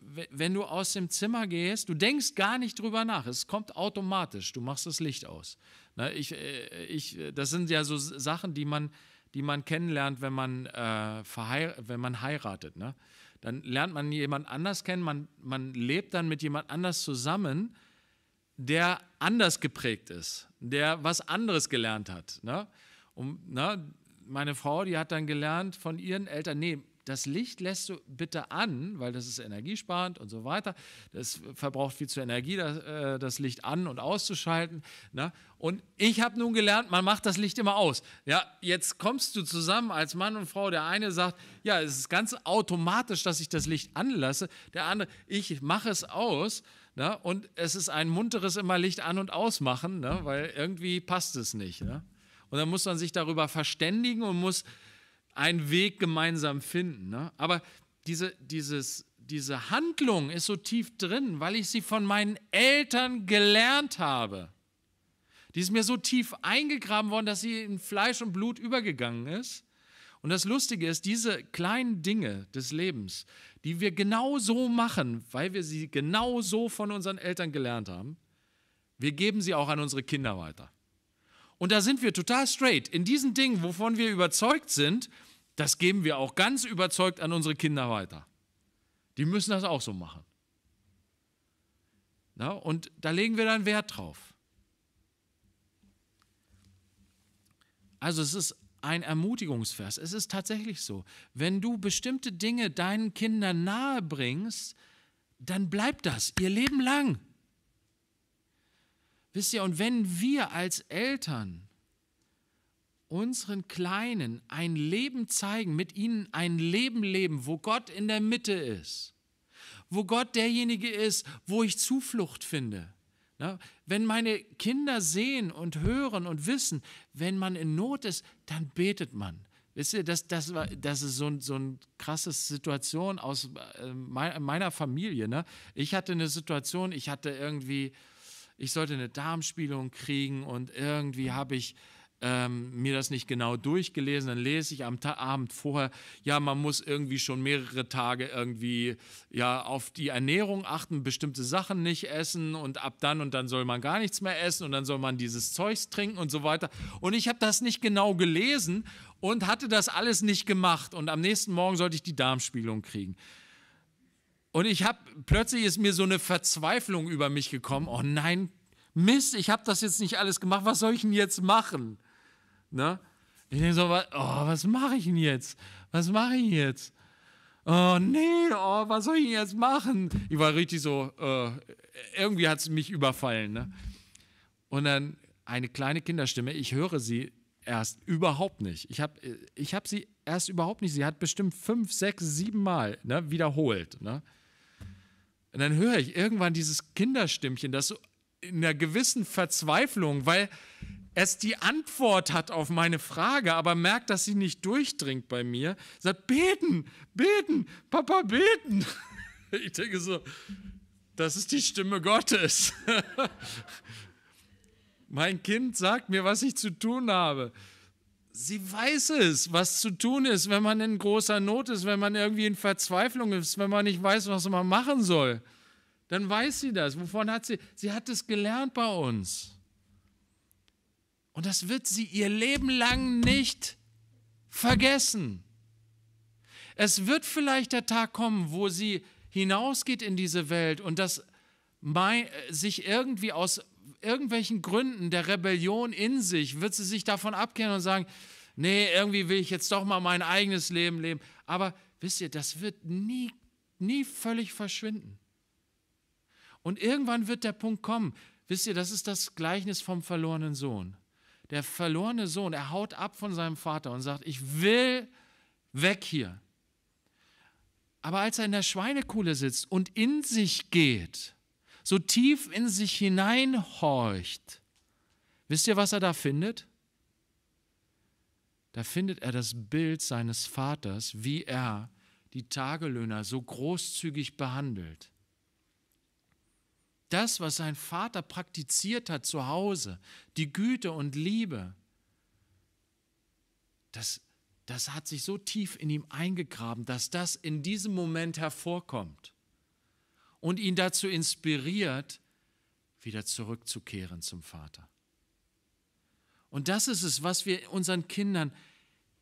wenn du aus dem Zimmer gehst, du denkst gar nicht drüber nach, es kommt automatisch, du machst das Licht aus. Ne? Ich, äh, ich, das sind ja so Sachen, die man, die man kennenlernt, wenn man, äh, wenn man heiratet. Ne? Dann lernt man jemand anders kennen, man, man lebt dann mit jemand anders zusammen, der anders geprägt ist, der was anderes gelernt hat. Ne? Um, ne? Meine Frau, die hat dann gelernt von ihren Eltern, nee, das Licht lässt du bitte an, weil das ist energiesparend und so weiter. Das verbraucht viel zu Energie, das, äh, das Licht an und auszuschalten. Ne? Und ich habe nun gelernt, man macht das Licht immer aus. Ja, jetzt kommst du zusammen als Mann und Frau. Der eine sagt, ja, es ist ganz automatisch, dass ich das Licht anlasse. Der andere, ich mache es aus. Ne? Und es ist ein munteres immer Licht an und ausmachen, ne? weil irgendwie passt es nicht. Ne? Und dann muss man sich darüber verständigen und muss einen Weg gemeinsam finden. Ne? Aber diese, dieses, diese Handlung ist so tief drin, weil ich sie von meinen Eltern gelernt habe. Die ist mir so tief eingegraben worden, dass sie in Fleisch und Blut übergegangen ist. Und das Lustige ist, diese kleinen Dinge des Lebens, die wir genau so machen, weil wir sie genau so von unseren Eltern gelernt haben, wir geben sie auch an unsere Kinder weiter. Und da sind wir total straight. In diesen Dingen, wovon wir überzeugt sind, das geben wir auch ganz überzeugt an unsere Kinder weiter. Die müssen das auch so machen. Na, und da legen wir dann Wert drauf. Also es ist ein Ermutigungsvers. Es ist tatsächlich so. Wenn du bestimmte Dinge deinen Kindern nahe bringst, dann bleibt das ihr Leben lang. Wisst ihr, und wenn wir als Eltern unseren Kleinen ein Leben zeigen, mit ihnen ein Leben leben, wo Gott in der Mitte ist, wo Gott derjenige ist, wo ich Zuflucht finde. Wenn meine Kinder sehen und hören und wissen, wenn man in Not ist, dann betet man. Wisst ihr, das, das, war, das ist so, ein, so ein krasses Situation aus äh, meiner Familie. Ne? Ich hatte eine Situation, ich hatte irgendwie, ich sollte eine Darmspielung kriegen und irgendwie habe ich ähm, mir das nicht genau durchgelesen, dann lese ich am Ta Abend vorher, ja, man muss irgendwie schon mehrere Tage irgendwie ja auf die Ernährung achten, bestimmte Sachen nicht essen und ab dann und dann soll man gar nichts mehr essen und dann soll man dieses Zeugs trinken und so weiter. Und ich habe das nicht genau gelesen und hatte das alles nicht gemacht und am nächsten Morgen sollte ich die Darmspiegelung kriegen. Und ich habe plötzlich ist mir so eine Verzweiflung über mich gekommen. Oh nein, Mist, ich habe das jetzt nicht alles gemacht. Was soll ich denn jetzt machen? Ne? Ich denke so, was, oh, was mache ich denn jetzt? Was mache ich jetzt? Oh nee, oh, was soll ich denn jetzt machen? Ich war richtig so, uh, irgendwie hat es mich überfallen. Ne? Und dann eine kleine Kinderstimme, ich höre sie erst überhaupt nicht. Ich habe äh, ich hab sie erst überhaupt nicht. Sie hat bestimmt fünf, sechs, sieben Mal ne, wiederholt. Ne? Und dann höre ich irgendwann dieses Kinderstimmchen, das so in einer gewissen Verzweiflung, weil es die Antwort hat auf meine Frage, aber merkt, dass sie nicht durchdringt bei mir, sagt, beten, beten, Papa, beten. [LAUGHS] Ich denke so, das ist die Stimme Gottes. [LAUGHS] mein Kind sagt mir, was ich zu tun habe. Sie weiß es, was zu tun ist, wenn man in großer Not ist, wenn man irgendwie in Verzweiflung ist, wenn man nicht weiß, was man machen soll. Dann weiß sie das. Wovon hat sie? Sie hat es gelernt bei uns. Und das wird sie ihr Leben lang nicht vergessen. Es wird vielleicht der Tag kommen, wo sie hinausgeht in diese Welt und das sich irgendwie aus irgendwelchen Gründen der Rebellion in sich, wird sie sich davon abkehren und sagen, nee, irgendwie will ich jetzt doch mal mein eigenes Leben leben. Aber wisst ihr, das wird nie, nie völlig verschwinden. Und irgendwann wird der Punkt kommen, wisst ihr, das ist das Gleichnis vom verlorenen Sohn der verlorene Sohn, er haut ab von seinem Vater und sagt, ich will weg hier. Aber als er in der Schweinekuhle sitzt und in sich geht, so tief in sich hineinhorcht, wisst ihr, was er da findet? Da findet er das Bild seines Vaters, wie er die Tagelöhner so großzügig behandelt das, was sein Vater praktiziert hat zu Hause, die Güte und Liebe, das, das hat sich so tief in ihm eingegraben, dass das in diesem Moment hervorkommt und ihn dazu inspiriert, wieder zurückzukehren zum Vater. Und das ist es, was wir unseren Kindern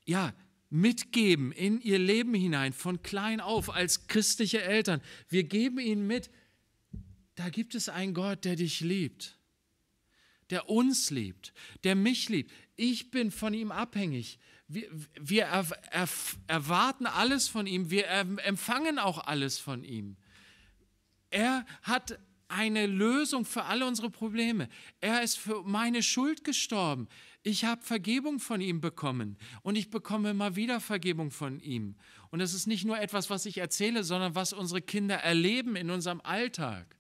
ja mitgeben in ihr Leben hinein, von klein auf als christliche Eltern. Wir geben ihnen mit, da gibt es einen Gott, der dich liebt, der uns liebt, der mich liebt. Ich bin von ihm abhängig. Wir, wir er, er, erwarten alles von ihm, wir empfangen auch alles von ihm. Er hat eine Lösung für alle unsere Probleme. Er ist für meine Schuld gestorben. Ich habe Vergebung von ihm bekommen und ich bekomme immer wieder Vergebung von ihm. Und das ist nicht nur etwas, was ich erzähle, sondern was unsere Kinder erleben in unserem Alltag.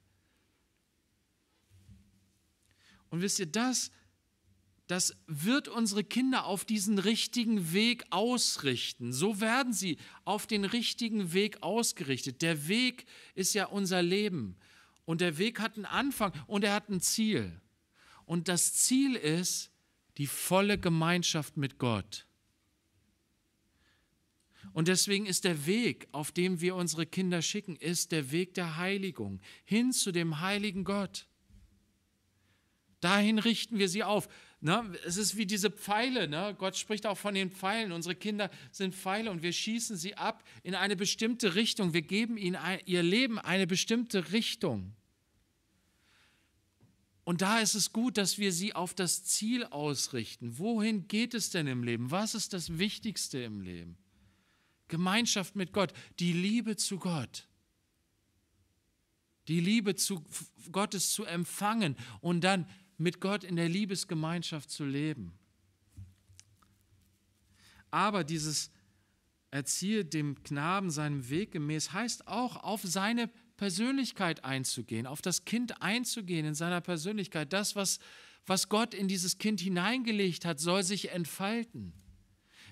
Und wisst ihr, das, das wird unsere Kinder auf diesen richtigen Weg ausrichten. So werden sie auf den richtigen Weg ausgerichtet. Der Weg ist ja unser Leben. Und der Weg hat einen Anfang und er hat ein Ziel. Und das Ziel ist die volle Gemeinschaft mit Gott. Und deswegen ist der Weg, auf dem wir unsere Kinder schicken, ist der Weg der Heiligung hin zu dem heiligen Gott. Dahin richten wir sie auf. Na, ne? es ist wie diese Pfeile. Ne? Gott spricht auch von den Pfeilen. Unsere Kinder sind Pfeile und wir schießen sie ab in eine bestimmte Richtung. Wir geben ihnen ein, ihr Leben eine bestimmte Richtung. Und da ist es gut, dass wir sie auf das Ziel ausrichten. Wohin geht es denn im Leben? Was ist das Wichtigste im Leben? Gemeinschaft mit Gott, die Liebe zu Gott die Liebe zu Gottes zu empfangen und dann mit Gott in der Liebesgemeinschaft zu leben. Aber dieses Erziehe dem Knaben seinem Weg gemäß heißt auch, auf seine Persönlichkeit einzugehen, auf das Kind einzugehen in seiner Persönlichkeit. Das, was, was Gott in dieses Kind hineingelegt hat, soll sich entfalten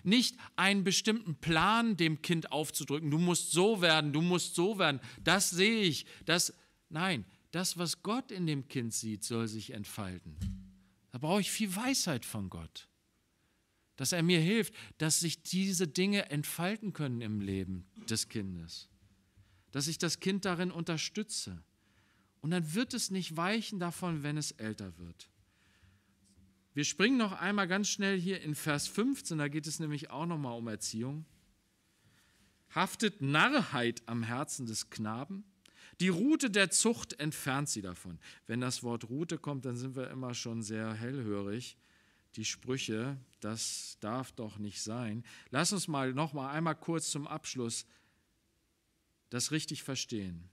nicht einen bestimmten Plan dem Kind aufzudrücken. Du musst so werden, du musst so werden. Das sehe ich. Das nein, das, was Gott in dem Kind sieht, soll sich entfalten. Da brauche ich viel Weisheit von Gott, dass er mir hilft, dass sich diese Dinge entfalten können im Leben des Kindes, dass ich das Kind darin unterstütze. Und dann wird es nicht weichen davon, wenn es älter wird. Wir springen noch einmal ganz schnell hier in Vers 15, da geht es nämlich auch nochmal um Erziehung. Haftet Narrheit am Herzen des Knaben, die Route der Zucht entfernt sie davon. Wenn das Wort Route kommt, dann sind wir immer schon sehr hellhörig. Die Sprüche, das darf doch nicht sein. Lass uns mal noch mal einmal kurz zum Abschluss das richtig verstehen.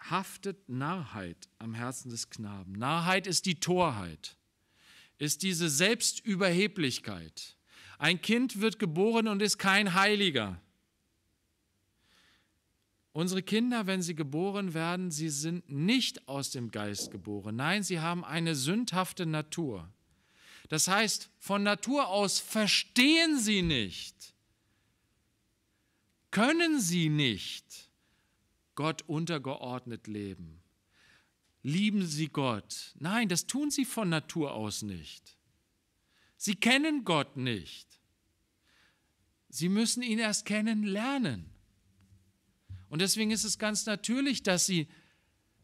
Haftet Narrheit am Herzen des Knaben. Narrheit ist die Torheit, ist diese Selbstüberheblichkeit. Ein Kind wird geboren und ist kein Heiliger. Unsere Kinder, wenn sie geboren werden, sie sind nicht aus dem Geist geboren. Nein, sie haben eine sündhafte Natur. Das heißt, von Natur aus verstehen sie nicht, können sie nicht Gott untergeordnet leben. Lieben sie Gott? Nein, das tun sie von Natur aus nicht. Sie kennen Gott nicht. Sie müssen ihn erst kennenlernen. Und deswegen ist es ganz natürlich, dass sie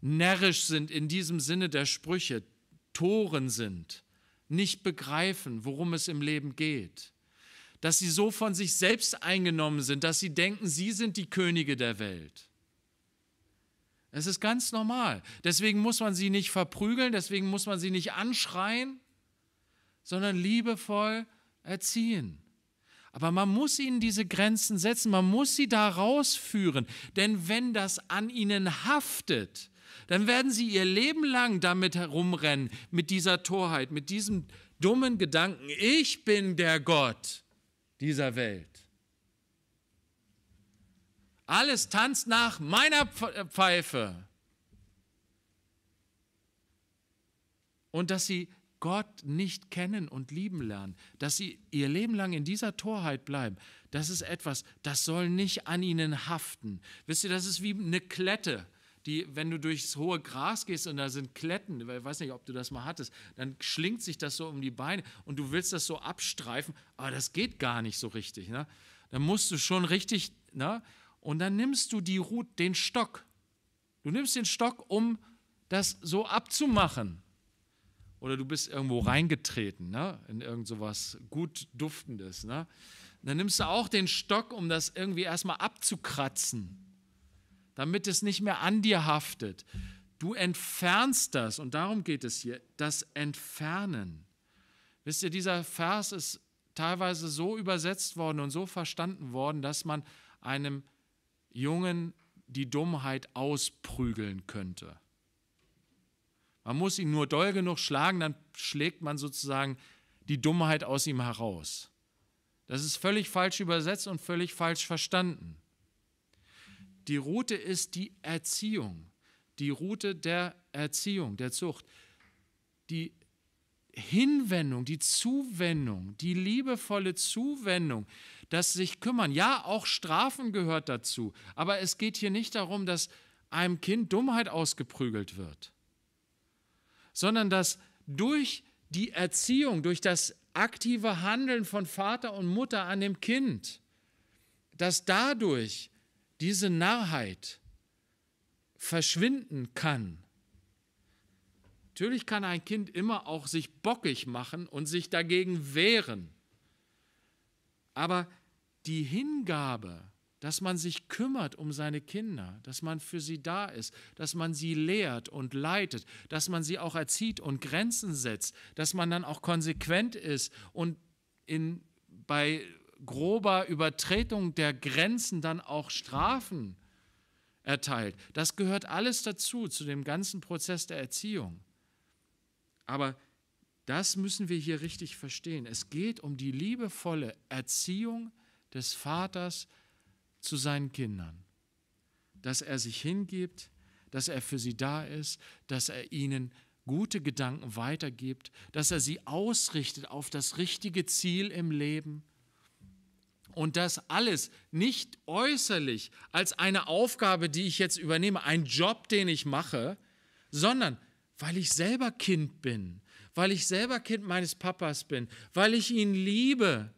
närrisch sind in diesem Sinne der Sprüche, Toren sind, nicht begreifen, worum es im Leben geht. Dass sie so von sich selbst eingenommen sind, dass sie denken, sie sind die Könige der Welt. Es ist ganz normal. Deswegen muss man sie nicht verprügeln, deswegen muss man sie nicht anschreien, sondern liebevoll erziehen. Aber man muss ihnen diese Grenzen setzen, man muss sie da rausführen. Denn wenn das an ihnen haftet, dann werden sie ihr Leben lang damit herumrennen, mit dieser Torheit, mit diesem dummen Gedanken, ich bin der Gott dieser Welt. Alles tanzt nach meiner äh, Pfeife. Und dass sie Gott nicht kennen und lieben lernen, dass sie ihr Leben lang in dieser Torheit bleiben, das ist etwas, das soll nicht an ihnen haften. Wisst ihr, das ist wie eine Klette. Die, wenn du durchs hohe Gras gehst und da sind Kletten, ich weiß nicht, ob du das mal hattest, dann schlingt sich das so um die Beine und du willst das so abstreifen, aber das geht gar nicht so richtig. Ne? Dann musst du schon richtig, ne? und dann nimmst du die Rut, den Stock. Du nimmst den Stock, um das so abzumachen oder du bist irgendwo reingetreten, ne? in irgend sowas gut Duftendes. Ne? Dann nimmst du auch den Stock, um das irgendwie erstmal abzukratzen, damit es nicht mehr an dir haftet. Du entfernst das und darum geht es hier, das Entfernen. Wisst ihr, dieser Vers ist teilweise so übersetzt worden und so verstanden worden, dass man einem Jungen die Dummheit ausprügeln könnte. Man muss ihn nur doll genug schlagen, dann schlägt man sozusagen die Dummheit aus ihm heraus. Das ist völlig falsch übersetzt und völlig falsch verstanden. Die Route ist die Erziehung, die Route der Erziehung, der Zucht. Die Hinwendung, die Zuwendung, die liebevolle Zuwendung, das sich kümmern. Ja, auch Strafen gehört dazu, aber es geht hier nicht darum, dass einem Kind Dummheit ausgeprügelt wird sondern dass durch die Erziehung, durch das aktive Handeln von Vater und Mutter an dem Kind, dass dadurch diese Narrheit verschwinden kann. Natürlich kann ein Kind immer auch sich bockig machen und sich dagegen wehren. Aber die Hingabe dass man sich kümmert um seine Kinder, dass man für sie da ist, dass man sie lehrt und leitet, dass man sie auch erzieht und Grenzen setzt, dass man dann auch konsequent ist und in, bei grober Übertretung der Grenzen dann auch Strafen erteilt. Das gehört alles dazu, zu dem ganzen Prozess der Erziehung. Aber das müssen wir hier richtig verstehen. Es geht um die liebevolle Erziehung des Vaters, zu seinen Kindern, dass er sich hingibt, dass er für sie da ist, dass er ihnen gute Gedanken weitergibt, dass er sie ausrichtet auf das richtige Ziel im Leben und das alles nicht äußerlich als eine Aufgabe, die ich jetzt übernehme, ein Job, den ich mache, sondern weil ich selber Kind bin, weil ich selber Kind meines Papas bin, weil ich ihn liebe,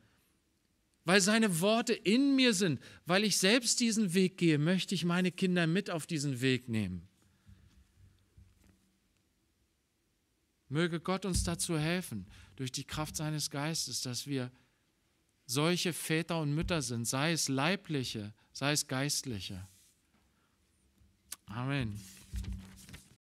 weil seine Worte in mir sind, weil ich selbst diesen Weg gehe, möchte ich meine Kinder mit auf diesen Weg nehmen. Möge Gott uns dazu helfen, durch die Kraft seines Geistes, dass wir solche Väter und Mütter sind, sei es leibliche, sei es geistliche. Amen.